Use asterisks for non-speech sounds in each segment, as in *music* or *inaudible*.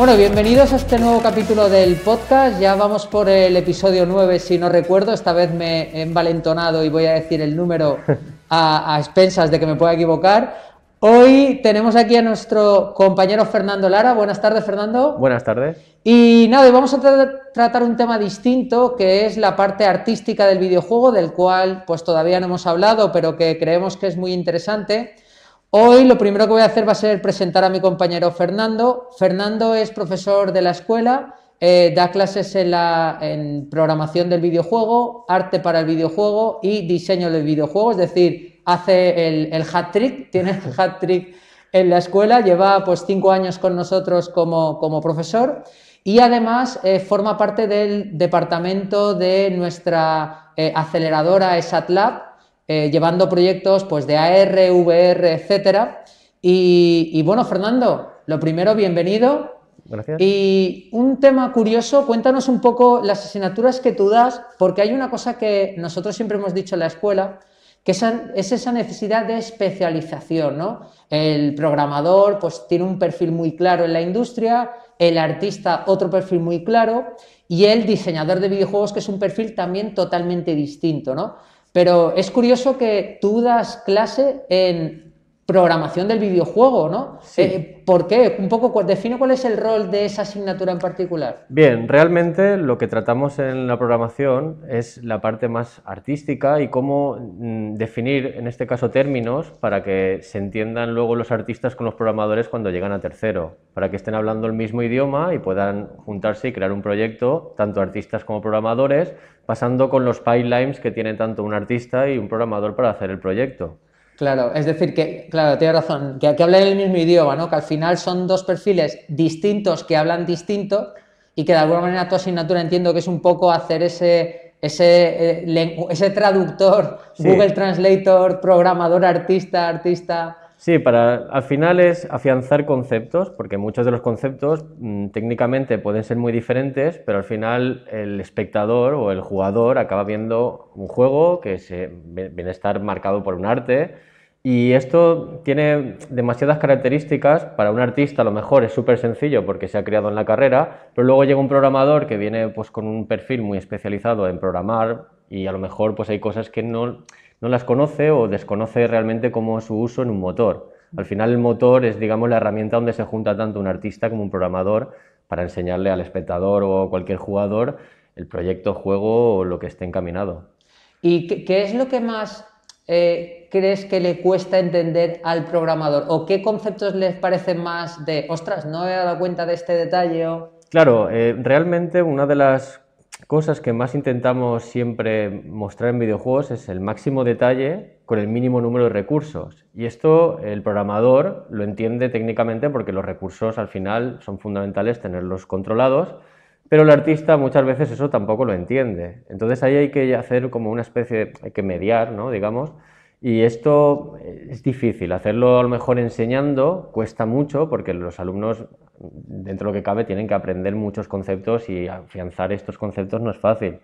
Bueno, bienvenidos a este nuevo capítulo del podcast. Ya vamos por el episodio 9, si no recuerdo. Esta vez me he envalentonado y voy a decir el número a, expensas de que me pueda equivocar. Hoy tenemos aquí a nuestro compañero Fernando Lara. Buenas tardes, Fernando. Buenas tardes. Y nada, vamos a tratar un tema distinto, que es la parte artística del videojuego, del cual pues todavía no hemos hablado, pero que creemos que es muy interesante. Hoy lo primero que voy a hacer va a ser presentar a mi compañero Fernando. Fernando es profesor de la escuela, eh, da clases en, la, programación del videojuego, arte para el videojuego y diseño del videojuego, es decir, hace el, hat-trick, *laughs* tiene el hat-trick en la escuela, lleva pues cinco años con nosotros como, como profesor y además eh, forma parte del departamento de nuestra eh, aceleradora SATLab. Eh, llevando proyectos pues, de AR, VR, etcétera. Y, bueno, Fernando, lo primero, bienvenido. Gracias. Y un tema curioso, cuéntanos un poco las asignaturas que tú das, porque hay una cosa que nosotros siempre hemos dicho en la escuela, que es esa necesidad de especialización, ¿no? El programador pues tiene un perfil muy claro en la industria, el artista otro perfil muy claro y el diseñador de videojuegos que es un perfil también totalmente distinto, ¿no? Pero es curioso que tú das clase en programación del videojuego, ¿no? Sí. Eh, ¿Por qué? Un poco define cuál es el rol de esa asignatura en particular. Bien, realmente lo que tratamos en la programación es la parte más artística y cómo mm, definir, en este caso, términos para que se entiendan luego los artistas con los programadores cuando llegan a tercero, para que estén hablando el mismo idioma y puedan juntarse y crear un proyecto, tanto artistas como programadores, pasando con los pipelines que tiene tanto un artista y un programador para hacer el proyecto. Claro, es decir, que, claro, tienes razón, que, que hablen el mismo idioma, ¿no? Que al final son dos perfiles distintos que hablan distinto y que de alguna manera tu asignatura entiendo que es un poco hacer ese, ese, eh, ese traductor, Google Translator, programador, artista, artista. Sí, para, al final es afianzar conceptos, porque muchos de los conceptos mm, técnicamente pueden ser muy diferentes, pero al final el espectador o el jugador acaba viendo un juego que se, viene a estar marcado por un arte, y esto tiene demasiadas características. Para un artista a lo mejor es súper sencillo porque se ha creado en la carrera, pero luego llega un programador que viene pues, con un perfil muy especializado en programar y a lo mejor pues, hay cosas que no, no las conoce o desconoce realmente cómo su uso en un motor. Al final el motor es, digamos, la herramienta donde se junta tanto un artista como un programador para enseñarle al espectador o cualquier jugador el proyecto, juego o lo que esté encaminado. ¿Y qué, es lo que más eh, crees que le cuesta entender al programador? ¿O qué conceptos les parecen más de, ostras, no he dado cuenta de este detalle? Claro, eh, realmente una de las cosas que más intentamos siempre mostrar en videojuegos es el máximo detalle con el mínimo número de recursos. Y esto el programador lo entiende técnicamente porque los recursos al final son fundamentales tenerlos controlados, pero el artista muchas veces eso tampoco lo entiende. Entonces ahí hay que hacer como una especie, de, hay que mediar, ¿no? digamos, y esto es difícil, hacerlo a lo mejor enseñando cuesta mucho porque los alumnos dentro de lo que cabe, tienen que aprender muchos conceptos y afianzar estos conceptos no es fácil.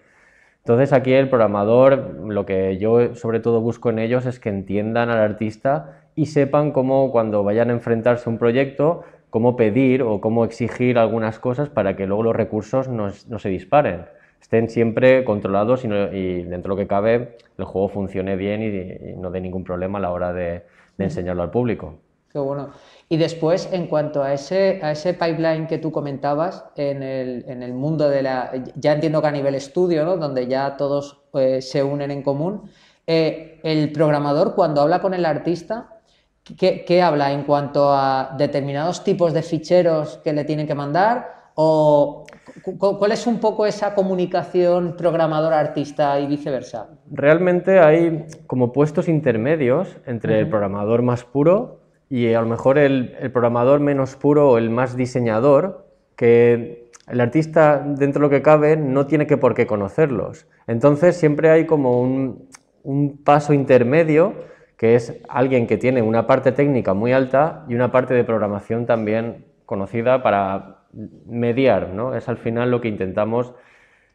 Entonces aquí el programador, lo que yo sobre todo busco en ellos es que entiendan al artista y sepan cómo cuando vayan a enfrentarse a un proyecto, cómo pedir o cómo exigir algunas cosas para que luego los recursos no, se disparen estén siempre controlados y, dentro de lo que cabe el juego funcione bien y, no dé ningún problema a la hora de enseñarlo al público bueno. Y después, en cuanto a ese, a ese pipeline que tú comentabas, en el, mundo de la. Ya entiendo que a nivel estudio, ¿no? Donde ya todos eh, se unen en común. Eh, el programador, cuando habla con el artista, ¿qué, habla en cuanto a determinados tipos de ficheros que le tienen que mandar? ¿O cuál es un poco esa comunicación programador-artista y viceversa? Realmente hay como puestos intermedios entre el programador más puro y a lo mejor el, programador menos puro o el más diseñador, que el artista dentro de lo que cabe no tiene que por qué conocerlos. Entonces siempre hay como un, paso intermedio que es alguien que tiene una parte técnica muy alta y una parte de programación también conocida para mediar, Es al final lo que intentamos.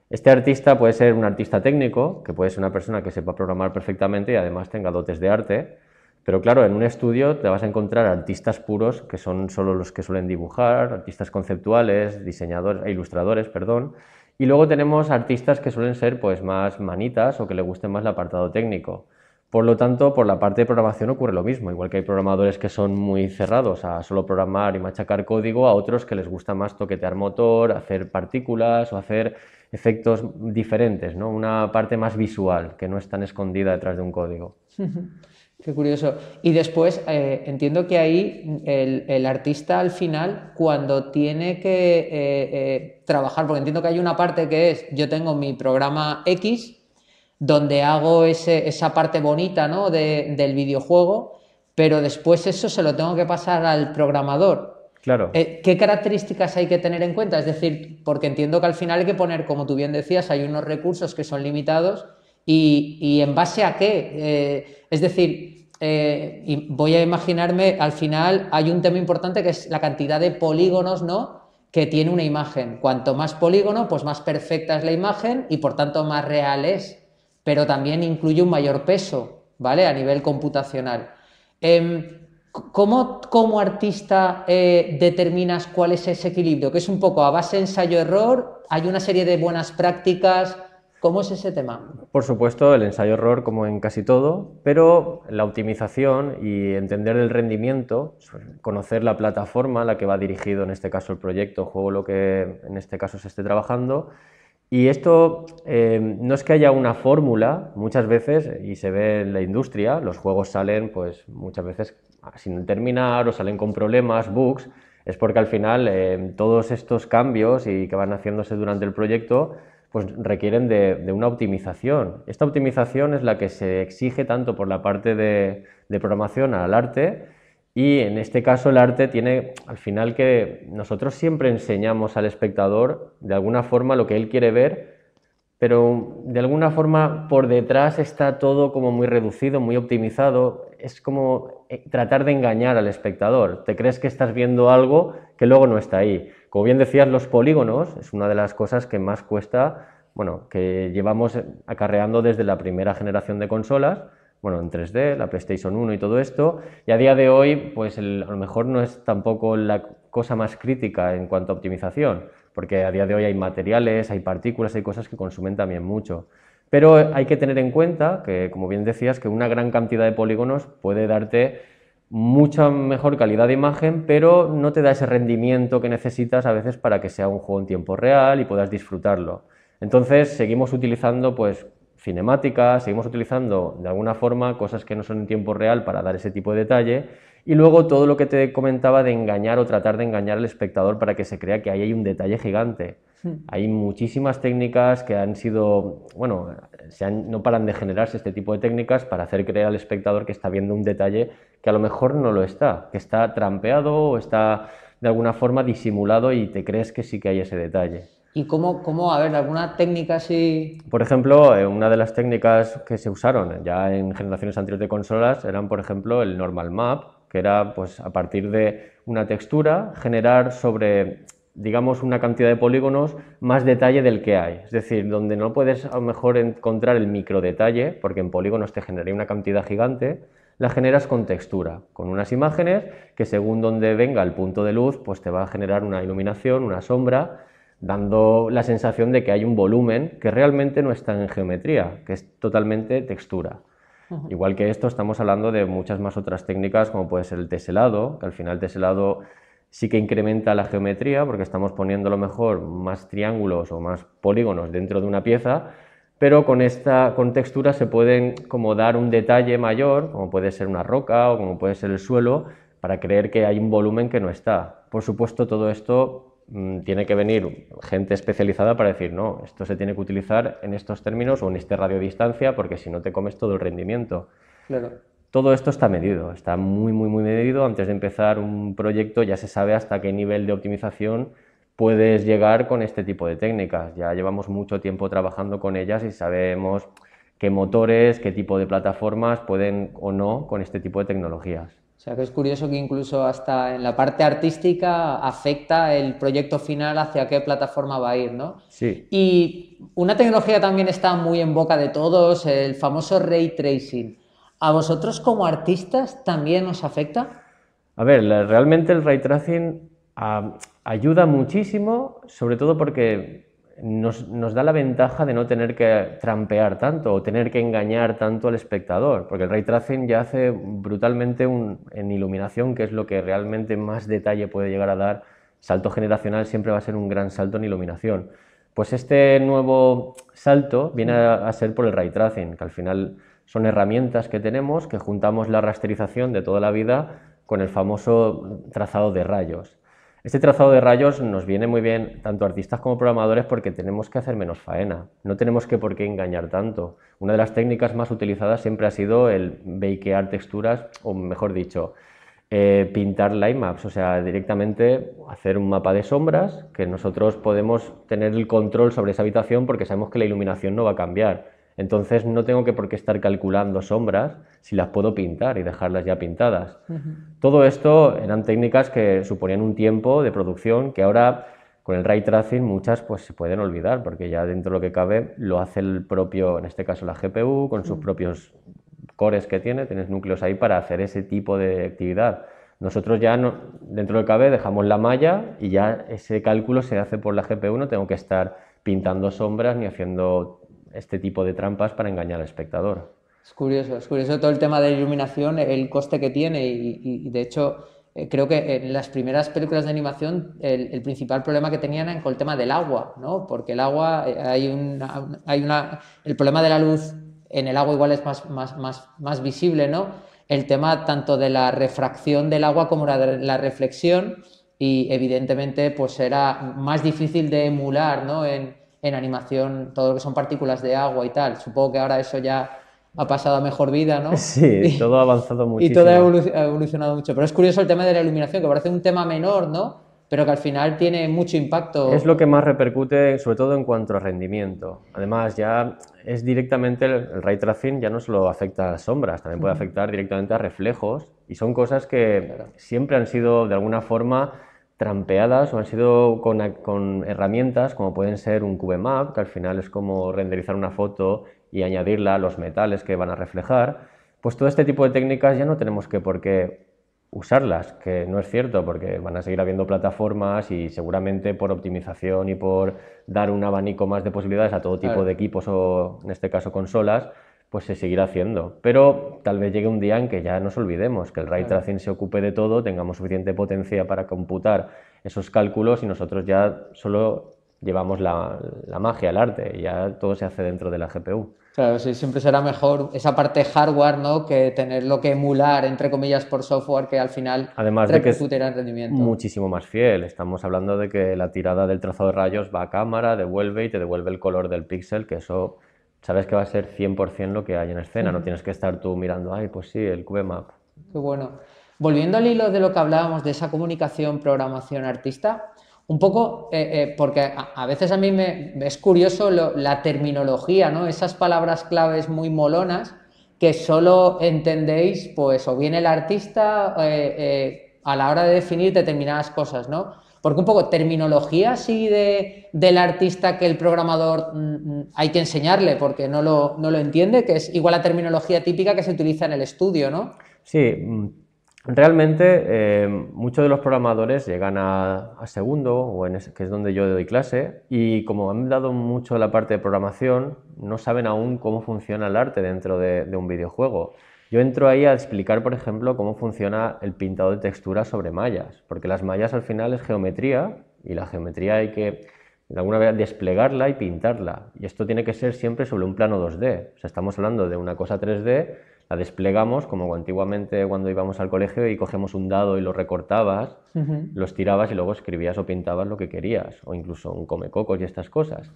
Este artista puede ser un artista técnico, que puede ser una persona que sepa programar perfectamente y además tenga dotes de arte, pero claro, en un estudio te vas a encontrar artistas puros, que son solo los que suelen dibujar, artistas conceptuales, diseñadores, e ilustradores, perdón. Y luego tenemos artistas que suelen ser pues, más manitas o que le guste más el apartado técnico. Por lo tanto, por la parte de programación ocurre lo mismo, igual que hay programadores que son muy cerrados a solo programar y machacar código, a otros que les gusta más toquetear motor, hacer partículas o hacer efectos diferentes, ¿no? una parte más visual que no es tan escondida detrás de un código. *laughs* Qué curioso. Y después eh, entiendo que ahí el, artista al final, cuando tiene que eh, eh, trabajar, porque entiendo que hay una parte que es, yo tengo mi programa X, donde hago esa parte bonita ¿no? del videojuego, pero después eso se lo tengo que pasar al programador. Claro. ¿Qué características hay que tener en cuenta? Es decir, porque entiendo que al final hay que poner, como tú bien decías, hay unos recursos que son limitados ¿Y, en base a qué? Eh, es decir, eh, y voy a imaginarme, al final hay un tema importante que es la cantidad de polígonos, ¿no? que tiene una imagen. Cuanto más polígono, pues más perfecta es la imagen y por tanto más real es, pero también incluye un mayor peso, ¿vale? A nivel computacional. Em, ¿Cómo como artista eh, determinas cuál es ese equilibrio? Que es un poco a base ensayo-error, hay una serie de buenas prácticas, ¿Cómo es ese tema? Por supuesto, el ensayo-error como en casi todo, pero la optimización y entender el rendimiento, conocer la plataforma a la que va dirigido en este caso el proyecto, juego lo que en este caso se esté trabajando, y esto eh, no es que haya una fórmula, muchas veces, y se ve en la industria, los juegos salen pues muchas veces sin terminar o salen con problemas, bugs, es porque al final eh, todos estos cambios y que van haciéndose durante el proyecto pues requieren de, una optimización. Esta optimización es la que se exige tanto por la parte de programación al arte y en este caso el arte tiene al final que nosotros siempre enseñamos al espectador de alguna forma lo que él quiere ver, pero de alguna forma por detrás está todo como muy reducido, muy optimizado. Es como eh, tratar de engañar al espectador. Te crees que estás viendo algo que luego no está ahí. Como bien decías, los polígonos es una de las cosas que más cuesta, bueno, que llevamos acarreando desde la primera generación de consolas, bueno, en 3D, la PlayStation 1 y todo esto, y a día de hoy, pues a lo mejor no es tampoco la cosa más crítica en cuanto a optimización, porque a día de hoy hay materiales, hay partículas, hay cosas que consumen también mucho. Pero hay que tener en cuenta que, como bien decías, que una gran cantidad de polígonos puede darte mucha mejor calidad de imagen, pero no te da ese rendimiento que necesitas a veces para que sea un juego en tiempo real y puedas disfrutarlo. Entonces seguimos utilizando pues cinemáticas, seguimos utilizando de alguna forma cosas que no son en tiempo real para dar ese tipo de detalle y luego todo lo que te comentaba de engañar o tratar de engañar al espectador para que se crea que ahí hay un detalle gigante. Hmm. Hay muchísimas técnicas que han sido, bueno, se han, no paran de generarse este tipo de técnicas para hacer creer al espectador que está viendo un detalle que a lo mejor no lo está, que está trampeado o está de alguna forma disimulado y te crees que sí que hay ese detalle. ¿Y cómo, cómo a ver, alguna técnica así? Por ejemplo, eh, una de las técnicas que se usaron ya en generaciones anteriores de consolas eran, por ejemplo, el normal map, que era pues, a partir de una textura generar sobre digamos, una cantidad de polígonos más detalle del que hay. Es decir, donde no puedes a lo mejor encontrar el micro detalle, porque en polígonos te generaría una cantidad gigante, la generas con textura, con unas imágenes que según donde venga el punto de luz, pues te va a generar una iluminación, una sombra, dando la sensación de que hay un volumen que realmente no está en geometría, que es totalmente textura. Igual que esto, estamos hablando de muchas más otras técnicas, como puede ser el teselado, que al final el teselado sí que incrementa la geometría, porque estamos poniendo a lo mejor más triángulos o más polígonos dentro de una pieza, pero con esta contextura se pueden como dar un detalle mayor, como puede ser una roca o como puede ser el suelo, para creer que hay un volumen que no está. Por supuesto, todo esto Mm, tiene que venir gente especializada para decir, no, esto se tiene que utilizar en estos términos o en este radio distancia porque si no te comes todo el rendimiento. Todo esto está medido, está muy, muy, muy medido. Antes de empezar un proyecto ya se sabe hasta qué nivel de optimización puedes llegar con este tipo de técnicas. Ya llevamos mucho tiempo trabajando con ellas y sabemos qué motores, qué tipo de plataformas pueden o no con este tipo de tecnologías. O sea que es curioso que incluso hasta en la parte artística afecta el proyecto final hacia qué plataforma va a ir, ¿no? Sí. Y una tecnología también está muy en boca de todos, el famoso ray tracing. ¿A vosotros como artistas también os afecta? A ver, realmente el ray tracing ah, ayuda muchísimo, sobre todo porque nos, da la ventaja de no tener que trampear tanto o tener que engañar tanto al espectador, porque el ray tracing ya hace brutalmente un, en iluminación, que es lo que realmente más detalle puede llegar a dar. Salto generacional siempre va a ser un gran salto en iluminación. Pues este nuevo salto viene a, a ser por el ray tracing, que al final son herramientas que tenemos que juntamos la rasterización de toda la vida con el famoso trazado de rayos. Este trazado de rayos nos viene muy bien tanto artistas como programadores porque tenemos que hacer menos faena, no tenemos que por qué engañar tanto. Una de las técnicas más utilizadas siempre ha sido el bakear texturas, o mejor dicho, eh, pintar lightmaps, o sea, directamente hacer un mapa de sombras que nosotros podemos tener el control sobre esa habitación porque sabemos que la iluminación no va a cambiar entonces no tengo que por qué estar calculando sombras si las puedo pintar y dejarlas ya pintadas. Todo esto eran técnicas que suponían un tiempo de producción que ahora con el ray tracing muchas pues se pueden olvidar porque ya dentro de lo que cabe lo hace el propio, en este caso la GPU, con sus mm. propios cores que tiene, tienes núcleos ahí para hacer ese tipo de actividad. Nosotros ya dentro de lo que cabe dejamos la malla y ya ese cálculo se hace por la GPU, no tengo que estar pintando sombras ni haciendo este tipo de trampas para engañar al espectador. Es curioso, es curioso todo el tema de iluminación, el coste que tiene y, de hecho eh, creo que en las primeras películas de animación el, principal problema que tenían era con el tema del agua, ¿no? Porque el agua, eh, hay una, hay una, el problema de la luz en el agua igual es más, más, más, más visible, ¿no? El tema tanto de la refracción del agua como la, la reflexión y evidentemente pues era más difícil de emular, ¿no? En, en animación todo lo que son partículas de agua y tal. Supongo que ahora eso ya ha pasado a mejor vida, ¿no? *laughs* Sí, todo ha avanzado mucho. Y todo ha evolucionado mucho. Pero es curioso el tema de la iluminación, que parece un tema menor, ¿no? Pero que al final tiene mucho impacto. Es lo que más repercute, sobre todo en cuanto a rendimiento. Además, ya es directamente el, ray tracing, ya no solo afecta a sombras, también puede afectar directamente a reflejos. Y son cosas que siempre han sido, de alguna forma, trampeadas o han sido con, herramientas como pueden ser un cubemap, que al final es como renderizar una foto y añadirla a los metales que van a reflejar, pues todo este tipo de técnicas ya no tenemos que por qué usarlas, que no es cierto, porque van a seguir habiendo plataformas y seguramente por optimización y por dar un abanico más de posibilidades a todo tipo de equipos o en este caso consolas, pues se seguirá haciendo. Pero tal vez llegue un día en que ya nos olvidemos, que el ray tracing se ocupe de todo, tengamos suficiente potencia para computar esos cálculos y nosotros ya solo llevamos la, la magia, el arte, y ya todo se hace dentro de la GPU. Claro, sí, siempre será mejor esa parte hardware, ¿no? Que tener lo que emular, entre comillas, por software que al final Además de que es rendimiento. muchísimo más fiel. Estamos hablando de que la tirada del trazado de rayos va a cámara, devuelve y te devuelve el color del píxel, que eso sabes que va a ser 100% lo que hay en escena, no tienes que estar tú mirando, ay, pues sí, el QMAP. Qué bueno. Volviendo al hilo de lo que hablábamos de esa comunicación, programación, artista, un poco, eh, eh, porque a, veces a mí me, es curioso la terminología, ¿no? Esas palabras claves muy molonas que solo entendéis, pues, o bien el artista eh, a la hora de definir determinadas cosas, ¿no? Porque un poco terminología así del artista que el programador mm, mm, hay que enseñarle porque no lo, entiende, que es igual la terminología típica que se utiliza en el estudio, ¿no? Sí, mm, realmente eh, muchos de los programadores llegan a, segundo, o en que es donde yo doy clase, y como han dado mucho la parte de programación, no saben aún cómo funciona el arte dentro de un videojuego. Yo entro ahí a explicar, por ejemplo, cómo funciona el pintado de texturas sobre mallas, porque las mallas al final es geometría y la geometría hay que de alguna manera desplegarla y pintarla. Y esto tiene que ser siempre sobre un plano 2D. O sea, estamos hablando de una cosa 3D, la desplegamos como antiguamente cuando íbamos al colegio y cogemos un dado y lo recortabas, los tirabas y luego escribías o pintabas lo que querías, o incluso un comecocos y estas cosas.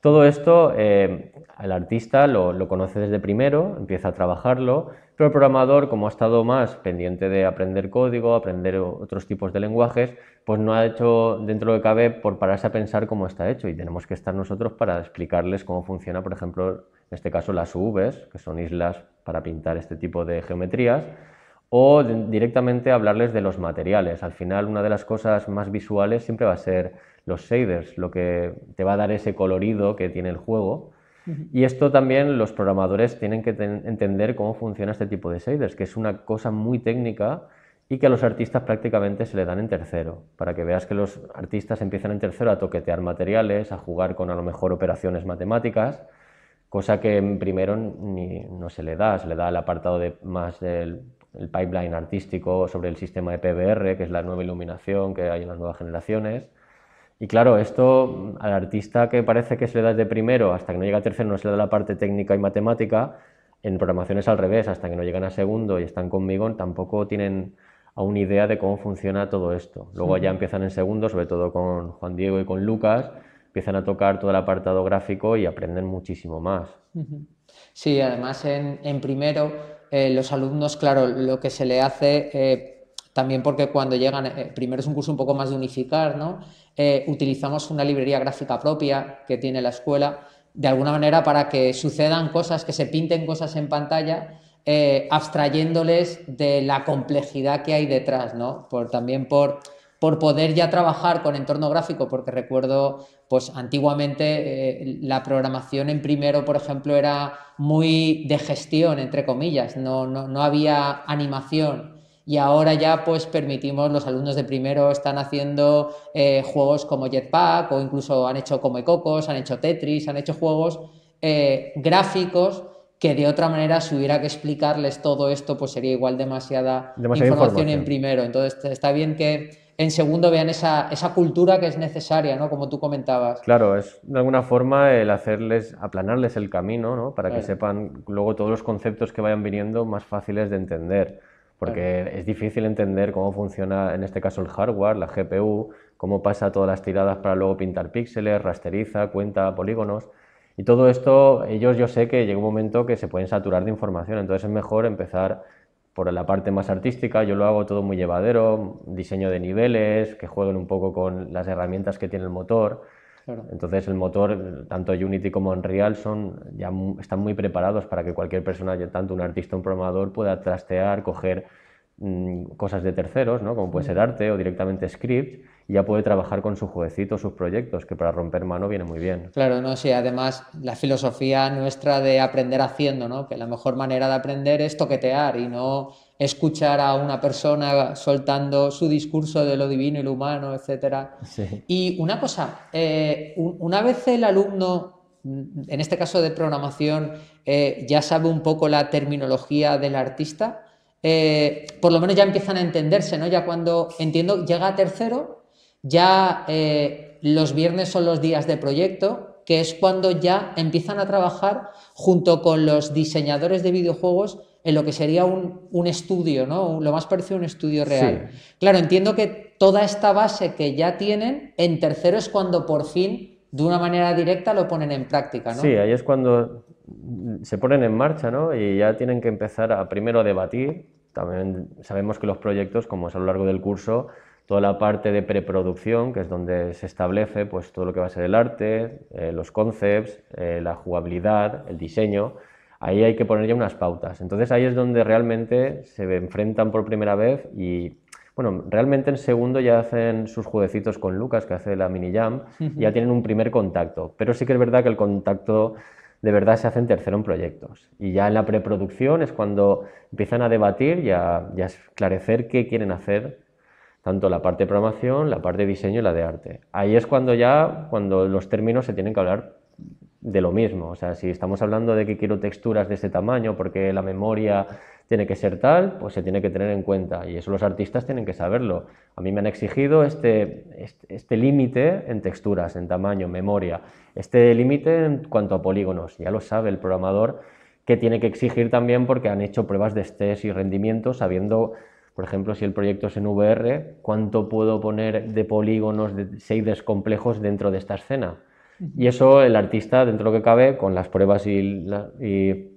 Todo esto el eh, artista lo, lo conoce desde primero, empieza a trabajarlo pero el programador, como ha estado más pendiente de aprender código, aprender otros tipos de lenguajes, pues no ha hecho dentro de cabe por pararse a pensar cómo está hecho y tenemos que estar nosotros para explicarles cómo funciona, por ejemplo, en este caso las UVs, que son islas para pintar este tipo de geometrías, o directamente hablarles de los materiales. Al final, una de las cosas más visuales siempre va a ser los shaders, lo que te va a dar ese colorido que tiene el juego y esto también los programadores tienen que entender cómo funciona este tipo de shaders, que es una cosa muy técnica y que a los artistas prácticamente se le dan en tercero, para que veas que los artistas empiezan en tercero a toquetear materiales, a jugar con a lo mejor operaciones matemáticas, cosa que en primero ni, no se le da, se le da el apartado de más del pipeline artístico sobre el sistema de PBR, que es la nueva iluminación que hay en las nuevas generaciones, y claro, esto al artista que parece que se le da de primero hasta que no llega a tercero, no se le da la parte técnica y matemática, en programación es al revés, hasta que no llegan a segundo y están conmigo, tampoco tienen aún idea de cómo funciona todo esto. Luego ya empiezan en segundo, sobre todo con Juan Diego y con Lucas, empiezan a tocar todo el apartado gráfico y aprenden muchísimo más. Sí, además en, primero eh, los alumnos, claro, lo que se le hace... Eh, también porque cuando llegan, eh, primero es un curso un poco más de unificar, ¿no? Eh, utilizamos una librería gráfica propia que tiene la escuela, de alguna manera para que sucedan cosas, que se pinten cosas en pantalla, eh, abstrayéndoles de la complejidad que hay detrás, ¿no? Por, también por, por poder ya trabajar con entorno gráfico, porque recuerdo, pues antiguamente la programación en primero, por ejemplo, era muy de gestión, entre comillas, no, no, no había animación y ahora ya pues permitimos, los alumnos de primero están haciendo eh, juegos como Jetpack o incluso han hecho como Ecocos, han hecho Tetris, han hecho juegos eh, gráficos que de otra manera si hubiera que explicarles todo esto pues sería igual demasiada, información, en primero. Entonces está bien que en segundo vean esa, cultura que es necesaria, ¿no? Como tú comentabas. Claro, es de alguna forma el hacerles, aplanarles el camino, ¿no? Para que sepan luego todos los conceptos que vayan viniendo más fáciles de entender porque es difícil entender cómo funciona en este caso el hardware, la GPU, cómo pasa todas las tiradas para luego pintar píxeles, rasteriza, cuenta polígonos. Y todo esto, ellos yo sé que llega un momento que se pueden saturar de información, entonces es mejor empezar por la parte más artística, yo lo hago todo muy llevadero, diseño de niveles, que jueguen un poco con las herramientas que tiene el motor, entonces el motor, tanto Unity como Unreal, son, ya están muy preparados para que cualquier persona, tanto un artista o un programador, pueda trastear, coger mm, cosas de terceros, ¿no? como puede ser arte o directamente script, ya puede trabajar con sus jueguecitos, sus proyectos, que para romper mano viene muy bien. Claro, no, sí, además la filosofía nuestra de aprender haciendo, ¿no? Que la mejor manera de aprender es toquetear y no escuchar a una persona soltando su discurso de lo divino y lo humano, etc. Y una cosa, eh, una vez el alumno en este caso de programación, eh, ya sabe un poco la terminología del artista, eh, por lo menos ya empiezan a entenderse, ¿no? Ya cuando entiendo, llega a tercero ya eh, los viernes son los días de proyecto, que es cuando ya empiezan a trabajar junto con los diseñadores de videojuegos en lo que sería un, estudio, ¿no? Lo más parecido a un estudio real. Claro, entiendo que toda esta base que ya tienen, en tercero es cuando por fin, de una manera directa, lo ponen en práctica, Sí, ahí es cuando se ponen en marcha, ¿no? Y ya tienen que empezar a primero debatir. También sabemos que los proyectos, como es a lo largo del curso, toda la parte de preproducción, que es donde se establece pues, todo lo que va a ser el arte, eh, los concepts, eh, la jugabilidad, el diseño, ahí hay que poner ya unas pautas. Entonces ahí es donde realmente se enfrentan por primera vez y, bueno, realmente en segundo ya hacen sus jueguecitos con Lucas, que hace la mini jam, y ya *laughs* tienen un primer contacto. Pero sí que es verdad que el contacto de verdad se hace en tercero en proyectos. Y ya en la preproducción es cuando empiezan a debatir ya y a esclarecer qué quieren hacer tanto la parte de programación, la parte de diseño y la de arte. Ahí es cuando ya, cuando los términos se tienen que hablar de lo mismo. O sea, si estamos hablando de que quiero texturas de ese tamaño porque la memoria tiene que ser tal, pues se tiene que tener en cuenta. Y eso los artistas tienen que saberlo. A mí me han exigido este, este, este límite en texturas, en tamaño, memoria, este límite en cuanto a polígonos. Ya lo sabe el programador que tiene que exigir también porque han hecho pruebas de estrés y rendimiento sabiendo por ejemplo, si el proyecto es en VR, ¿cuánto puedo poner de polígonos, de shaders complejos dentro de esta escena? Y eso el artista, dentro de lo que cabe, con las pruebas y, y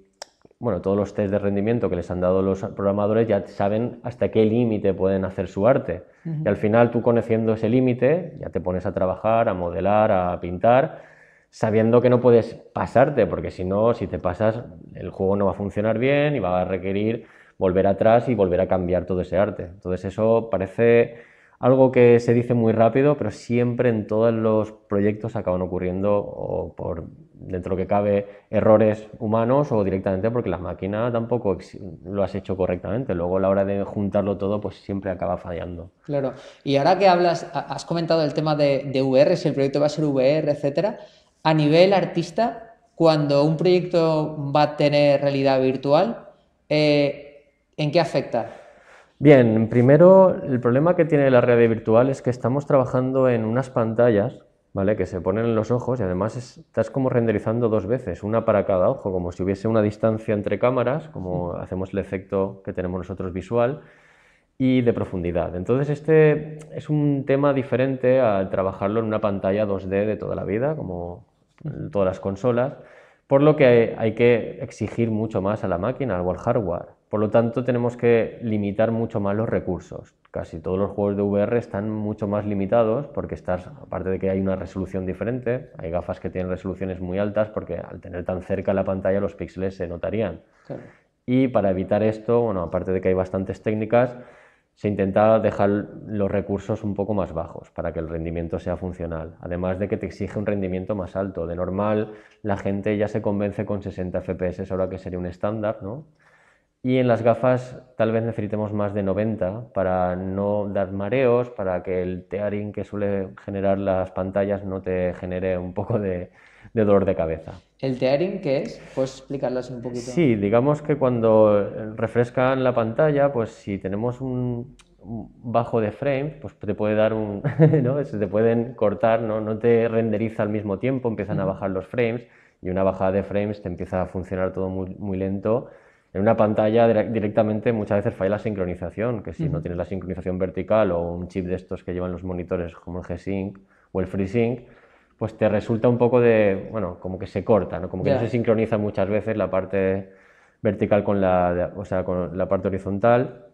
bueno, todos los test de rendimiento que les han dado los programadores ya saben hasta qué límite pueden hacer su arte. Y al final tú conociendo ese límite, ya te pones a trabajar, a modelar, a pintar, sabiendo que no puedes pasarte, porque si no, si te pasas, el juego no va a funcionar bien y va a requerir volver atrás y volver a cambiar todo ese arte. Entonces eso parece algo que se dice muy rápido, pero siempre en todos los proyectos acaban ocurriendo o por dentro que cabe errores humanos o directamente porque la máquina tampoco lo has hecho correctamente. Luego a la hora de juntarlo todo, pues siempre acaba fallando. Claro. Y ahora que hablas, has comentado el tema de, VR, si el proyecto va a ser VR, etcétera. A nivel artista, cuando un proyecto va a tener realidad virtual, eh, ¿En qué afecta? Bien, primero el problema que tiene la realidad virtual es que estamos trabajando en unas pantallas, ¿vale? Que se ponen en los ojos y además estás como renderizando dos veces, una para cada ojo, como si hubiese una distancia entre cámaras, como hacemos el efecto que tenemos nosotros visual, y de profundidad. Entonces este es un tema diferente al trabajarlo en una pantalla 2D de toda la vida, como todas las consolas, por lo que hay que exigir mucho más a la máquina o al hardware. Por lo tanto, tenemos que limitar mucho más los recursos. Casi todos los juegos de VR están mucho más limitados porque estás, aparte de que hay una resolución diferente, hay gafas que tienen resoluciones muy altas porque al tener tan cerca la pantalla los píxeles se notarían. Y para evitar esto, bueno, aparte de que hay bastantes técnicas, se intenta dejar los recursos un poco más bajos para que el rendimiento sea funcional. Además de que te exige un rendimiento más alto. De normal, la gente ya se convence con 60 FPS ahora que sería un estándar, ¿no? Y en las gafas tal vez necesitemos más de 90 para no dar mareos, para que el tearing que suele generar las pantallas no te genere un poco de, de dolor de cabeza. ¿El tearing qué es? ¿Puedes explicarlo así un poquito? Sí, digamos que cuando refrescan la pantalla, pues si tenemos un, bajo de frame, pues te puede dar un, *laughs* ¿no? Se te pueden cortar, ¿no? No te renderiza al mismo tiempo, empiezan a bajar los frames y una bajada de frames te empieza a funcionar todo muy, muy lento en una pantalla directamente muchas veces falla la sincronización, que si no tienes la sincronización vertical o un chip de estos que llevan los monitores como el G-Sync o el FreeSync, pues te resulta un poco de, bueno, como que se corta, ¿no? Como que no se sincroniza muchas veces la parte vertical con la, o sea, con la parte horizontal.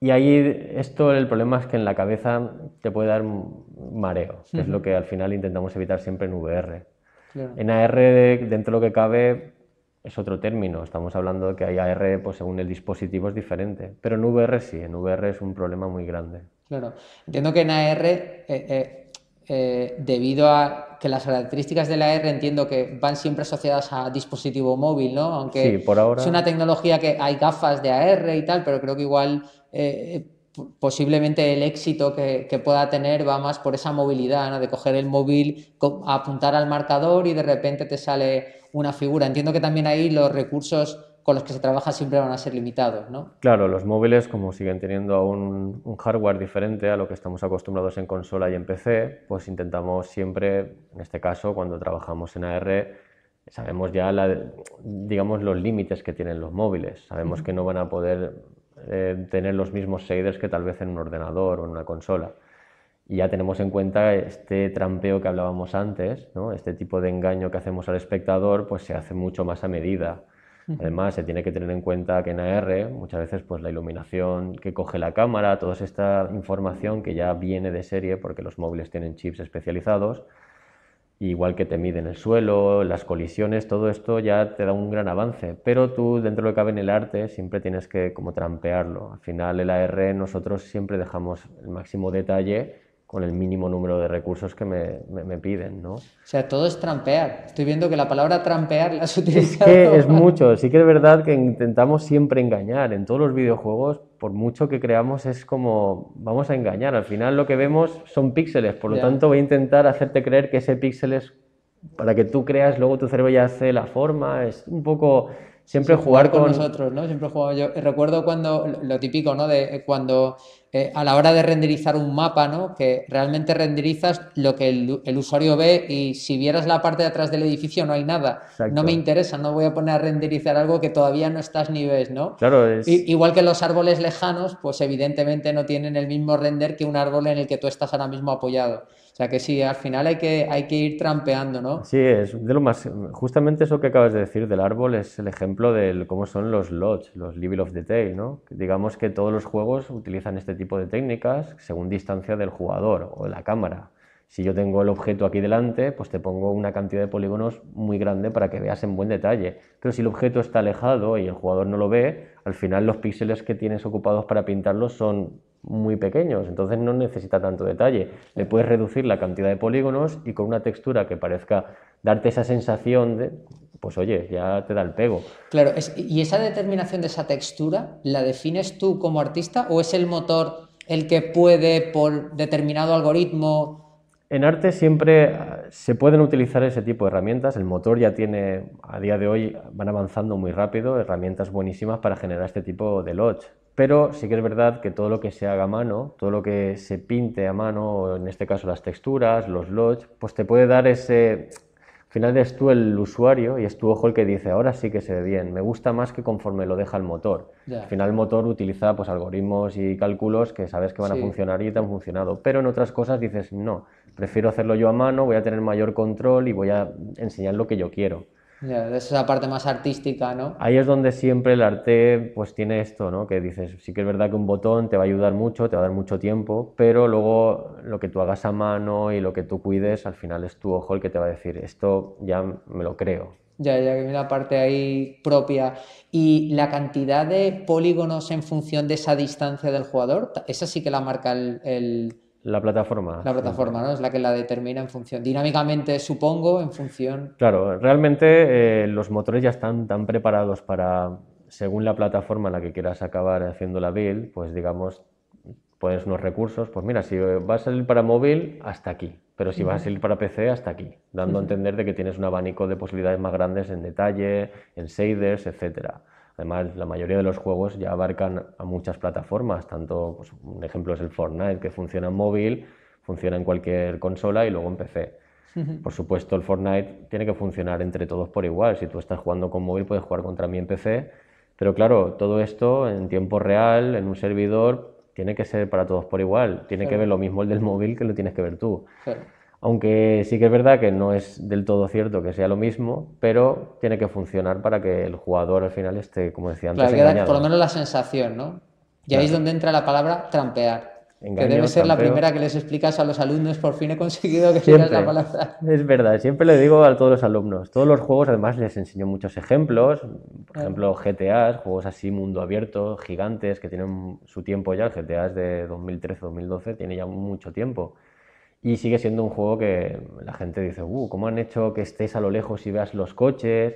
Y ahí esto, el problema es que en la cabeza te puede dar mareo, que es lo que al final intentamos evitar siempre en VR. En AR, dentro de lo que cabe, es otro término. Estamos hablando de que hay AR, pues según el dispositivo es diferente. Pero en VR sí, en VR es un problema muy grande. Claro. Entiendo que en AR, eh, eh, eh, debido a que las características de la AR entiendo que van siempre asociadas a dispositivo móvil, ¿no? Aunque por ahora... es una tecnología que hay gafas de AR y tal, pero creo que igual posiblemente el éxito que, pueda tener va más por esa movilidad, de coger el móvil, apuntar al marcador y de repente te sale una figura. Entiendo que también ahí los recursos con los que se trabaja siempre van a ser limitados, ¿no? Claro, los móviles, como siguen teniendo un hardware diferente a lo que estamos acostumbrados en consola y en PC, pues intentamos siempre, en este caso, cuando trabajamos en AR, sabemos ya, la, digamos, los límites que tienen los móviles. Sabemos que no van a poder eh, tener los mismos shaders que tal vez en un ordenador o en una consola. Y ya tenemos en cuenta este trampeo que hablábamos antes, este tipo de engaño que hacemos al espectador, pues se hace mucho más a medida. Además, se tiene que tener en cuenta que en AR muchas veces pues, la iluminación que coge la cámara, toda esta información que ya viene de serie porque los móviles tienen chips especializados, igual que te miden el suelo, las colisiones, todo esto ya te da un gran avance, pero tú dentro de lo que cabe en el arte siempre tienes que como trampearlo. Al final el AR nosotros siempre dejamos el máximo detalle con el mínimo número de recursos que me, me, piden, ¿no? O sea, todo es trampear. Estoy viendo que la palabra trampear la has utilizado. Es que es mucho. Sí que es verdad que intentamos siempre engañar. En todos los videojuegos, por mucho que creamos, es como vamos a engañar. Al final lo que vemos son píxeles. Por lo tanto, voy a intentar hacerte creer que ese píxel es para que tú creas, luego tu cerebro ya hace la forma. Es un poco... Siempre jugar, con... nosotros, ¿no? Siempre jugaba yo. Recuerdo cuando, lo típico, ¿no? De eh, cuando eh, a la hora de renderizar un mapa, ¿no? que realmente renderizas lo que el, usuario ve y si vieras la parte de atrás del edificio no hay nada. No me interesa, no voy a poner a renderizar algo que todavía no estás ni ves. ¿no? Claro, igual que los árboles lejanos, pues evidentemente no tienen el mismo render que un árbol en el que tú estás ahora mismo apoyado. O sea que sí, al final hay que, hay que ir trampeando, ¿no? Sí, es de lo más. Justamente eso que acabas de decir del árbol es el ejemplo de cómo son los LODs, los Level of Detail, ¿no? Digamos que todos los juegos utilizan este tipo de técnicas según distancia del jugador o la cámara. Si yo tengo el objeto aquí delante, pues te pongo una cantidad de polígonos muy grande para que veas en buen detalle. Pero si el objeto está alejado y el jugador no lo ve, al final los píxeles que tienes ocupados para pintarlo son muy pequeños, entonces no necesita tanto detalle. Le puedes reducir la cantidad de polígonos y con una textura que parezca darte esa sensación de, pues oye, ya te da el pego. Claro, ¿y esa determinación de esa textura la defines tú como artista o es el motor el que puede, por determinado algoritmo, en arte siempre eh, se pueden utilizar ese tipo de herramientas. El motor ya tiene, a día de hoy, van avanzando muy rápido, herramientas buenísimas para generar este tipo de lodge. Pero sí que es verdad que todo lo que se haga a mano, todo lo que se pinte a mano, en este caso las texturas, los lodge, pues te puede dar ese, final es tú el usuario y es tu ojo el que dice, ahora sí que se ve bien, me gusta más que conforme lo deja el motor. Al final el motor utiliza pues, algoritmos y cálculos que sabes que van a funcionar y te han funcionado, pero en otras cosas dices, no, prefiero hacerlo yo a mano, voy a tener mayor control y voy a enseñar lo que yo quiero esa es la parte más artística, ¿no? Ahí es donde siempre el arte pues tiene esto, ¿no? Que dices, sí que es verdad que un botón te va a ayudar mucho, te va a dar mucho tiempo, pero luego lo que tú hagas a mano y lo que tú cuides, al final es tu ojo el que te va a decir, esto ya me lo creo. Ya, ya que la parte ahí propia. ¿Y la cantidad de polígonos en función de esa distancia del jugador? Esa sí que la marca el la plataforma. La plataforma, ¿no? Es la que la determina en función, dinámicamente supongo, en función... Claro, realmente eh, los motores ya están tan preparados para, según la plataforma en la que quieras acabar haciendo la build, pues digamos, pones unos recursos, pues mira, si va a salir para móvil, hasta aquí, pero si vas a salir para PC, hasta aquí, dando a entender de que tienes un abanico de posibilidades más grandes en detalle, en shaders, etcétera. Además, la mayoría de los juegos ya abarcan a muchas plataformas, tanto, pues, un ejemplo es el Fortnite, que funciona en móvil, funciona en cualquier consola y luego en PC. Por supuesto, el Fortnite tiene que funcionar entre todos por igual. Si tú estás jugando con móvil, puedes jugar contra mí en PC. Pero claro, todo esto en tiempo real, en un servidor, tiene que ser para todos por igual. Tiene que ver lo mismo el del móvil que lo tienes que ver tú. Claro aunque sí que es verdad que no es del todo cierto que sea lo mismo, pero tiene que funcionar para que el jugador al final esté, como decía antes, claro, por lo menos la sensación, ¿no? Y ahí es donde entra la palabra trampear, que debe ser la primera que les explicas a los alumnos, por fin he conseguido que siempre, la palabra. Es verdad, siempre le digo a todos los alumnos, todos los juegos además les enseño muchos ejemplos, por ejemplo GTA, juegos así mundo abierto, gigantes, que tienen su tiempo ya, el GTA es de 2013-2012, tiene ya mucho tiempo y sigue siendo un juego que la gente dice, uh, ¿cómo han hecho que estés a lo lejos y veas los coches?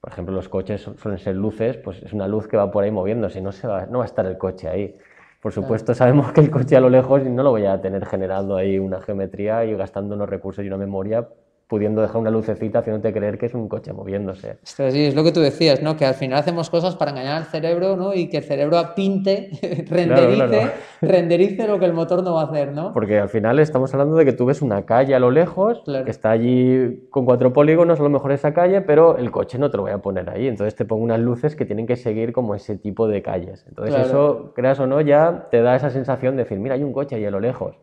Por ejemplo, los coches suelen ser luces, pues es una luz que va por ahí moviéndose, no, se va, no va a estar el coche ahí. Por supuesto, sabemos que el coche a lo lejos no lo voy a tener generando ahí una geometría y gastando unos recursos y una memoria pudiendo dejar una lucecita haciéndote creer que es un coche moviéndose. Esto sí, es lo que tú decías, ¿no? Que al final hacemos cosas para engañar al cerebro, ¿no? Y que el cerebro pinte, *laughs* renderice, lo que el motor no va a hacer, ¿no? Porque al final estamos hablando de que tú ves una calle a lo lejos, que está allí con cuatro polígonos, a lo mejor esa calle, pero el coche no te lo voy a poner ahí. Entonces te pongo unas luces que tienen que seguir como ese tipo de calles. Entonces eso, creas o no, ya te da esa sensación de decir, mira, hay un coche ahí a lo lejos.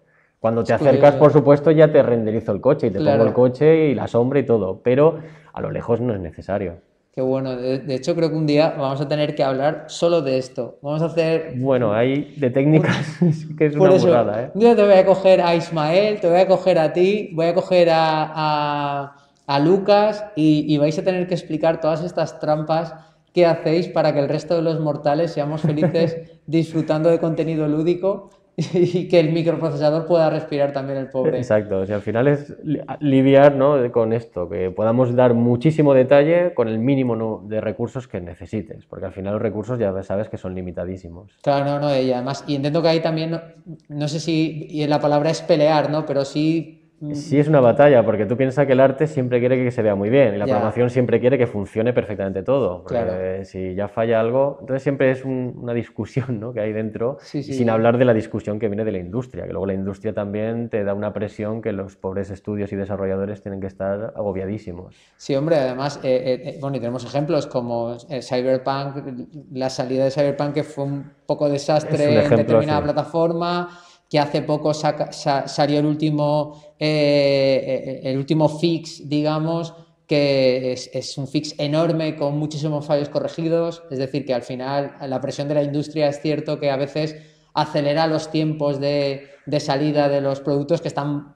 Cuando te acercas, por supuesto, ya te renderizo el coche y te pongo el coche y la sombra y todo, pero a lo lejos no es necesario. Qué bueno. De, hecho, creo que un día vamos a tener que hablar solo de esto. Vamos a hacer. Bueno, hay de técnicas *laughs* que es *laughs* una burrada, Yo ¿eh? te voy a coger a Ismael, te voy a coger a ti, voy a coger a, a, Lucas y, y, vais a tener que explicar todas estas trampas que hacéis para que el resto de los mortales seamos felices *laughs* disfrutando de contenido lúdico *laughs* y que el microprocesador pueda respirar también el pobre. Exacto, o al final es lidiar ¿no? con esto, que podamos dar muchísimo detalle con el mínimo de recursos que necesites, porque al final los recursos ya sabes que son limitadísimos. Claro, no, no, y además, y entiendo que ahí también, no, sé si y la palabra es pelear, ¿no? Pero sí Sí, es una batalla, porque tú piensas que el arte siempre quiere que se vea muy bien y la programación siempre quiere que funcione perfectamente todo. claro. si ya falla algo, entonces siempre es una discusión ¿no? que hay dentro, sin hablar de la discusión que viene de la industria, que luego la industria también te da una presión que los pobres estudios y desarrolladores tienen que estar agobiadísimos. Sí, hombre, además, eh, eh, eh, bueno, y tenemos ejemplos como Cyberpunk, la salida de Cyberpunk que fue un poco desastre en determinada plataforma que hace poco salió el último, eh, eh, el último fix, digamos, que es, un fix enorme con muchísimos fallos corregidos, es decir, que al final la presión de la industria es cierto que a veces acelera los tiempos de, de salida de los productos que están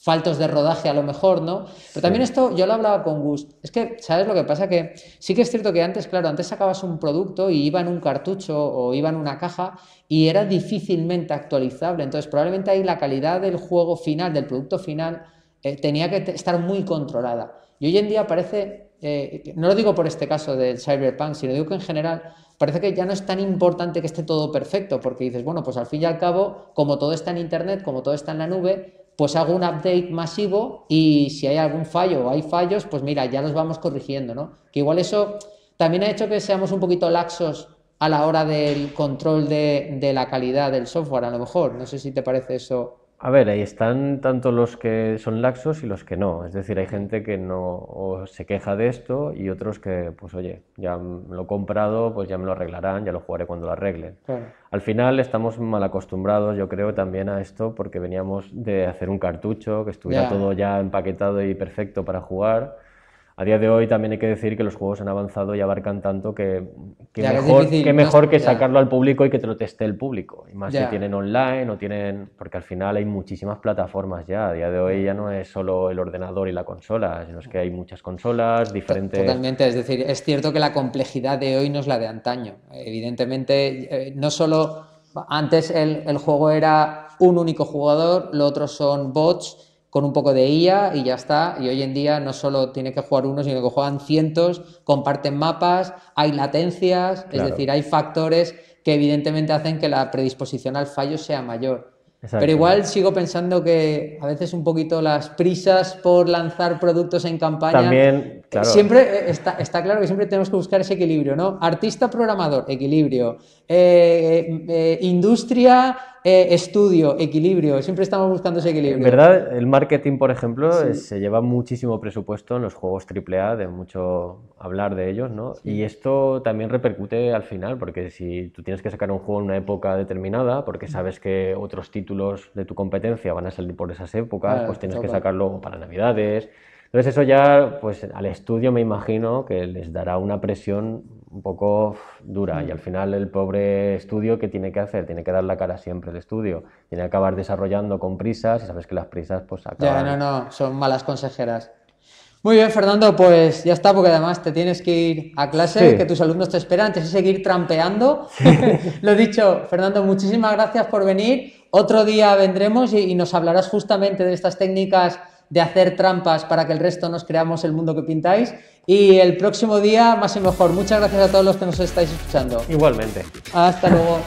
faltos de rodaje a lo mejor, ¿no? Pero también esto yo lo hablaba con Gus. Es que, ¿sabes lo que pasa? Que sí que es cierto que antes, claro, antes sacabas un producto y iba en un cartucho o iba en una caja y era difícilmente actualizable. Entonces, probablemente ahí la calidad del juego final, del producto final, eh, tenía que estar muy controlada. Y hoy en día parece, eh, no lo digo por este caso del cyberpunk, sino digo que en general parece que ya no es tan importante que esté todo perfecto, porque dices, bueno, pues al fin y al cabo, como todo está en Internet, como todo está en la nube, pues hago un update masivo y si hay algún fallo o hay fallos, pues mira, ya los vamos corrigiendo, ¿no? Que igual eso también ha hecho que seamos un poquito laxos a la hora del control de, de la calidad del software, a lo mejor. No sé si te parece eso a ver, ahí están tanto los que son laxos y los que no. Es decir, hay gente que no se queja de esto y otros que, pues oye, ya lo he comprado, pues ya me lo arreglarán, ya lo jugaré cuando lo arreglen. Al final estamos mal acostumbrados, yo creo, también a esto porque veníamos de hacer un cartucho que estuviera todo ya empaquetado y perfecto para jugar a día de hoy también hay que decir que los juegos han avanzado y abarcan tanto que, que mejor, que, sacarlo al público y que te lo teste el público. Y más si tienen online o tienen. Porque al final hay muchísimas plataformas ya. A día de hoy ya no es solo el ordenador y la consola, sino que hay muchas consolas diferentes. Totalmente. Es decir, es cierto que la complejidad de hoy no es la de antaño. Evidentemente, eh, no solo. Antes el, el juego era un único jugador, lo otro son bots con un poco de IA y ya está. Y hoy en día no solo tiene que jugar uno, sino que juegan cientos, comparten mapas, hay latencias, es decir, hay factores que evidentemente hacen que la predisposición al fallo sea mayor. Pero igual sigo pensando que a veces un poquito las prisas por lanzar productos en campaña Siempre eh, está, claro que siempre tenemos que buscar ese equilibrio, ¿no? Artista, programador, equilibrio. Eh, eh, industria, estudio, equilibrio. Siempre estamos buscando ese equilibrio. En verdad, el marketing, por ejemplo, se lleva muchísimo presupuesto en los juegos AAA, de mucho hablar de ellos, ¿no? Y esto también repercute al final, porque si tú tienes que sacar un juego en una época determinada, porque mm. sabes que otros títulos de tu competencia van a salir por esas épocas, pues tienes que sacarlo para Navidades entonces eso ya, pues al estudio me imagino que les dará una presión un poco dura y mm. al final el pobre estudio que tiene que hacer, tiene que dar la cara siempre el estudio, tiene que acabar desarrollando con prisas y sabes que las prisas pues acaban... Ya, no, no, son malas consejeras. Muy bien, Fernando, pues ya está, porque además te tienes que ir a clase, que tus alumnos te esperan, tienes que seguir trampeando. *laughs* Lo dicho, Fernando, muchísimas gracias por venir. Otro día vendremos y nos hablarás justamente de estas técnicas de hacer trampas para que el resto nos creamos el mundo que pintáis. Y el próximo día, más y mejor. Muchas gracias a todos los que nos estáis escuchando. Igualmente. Hasta luego.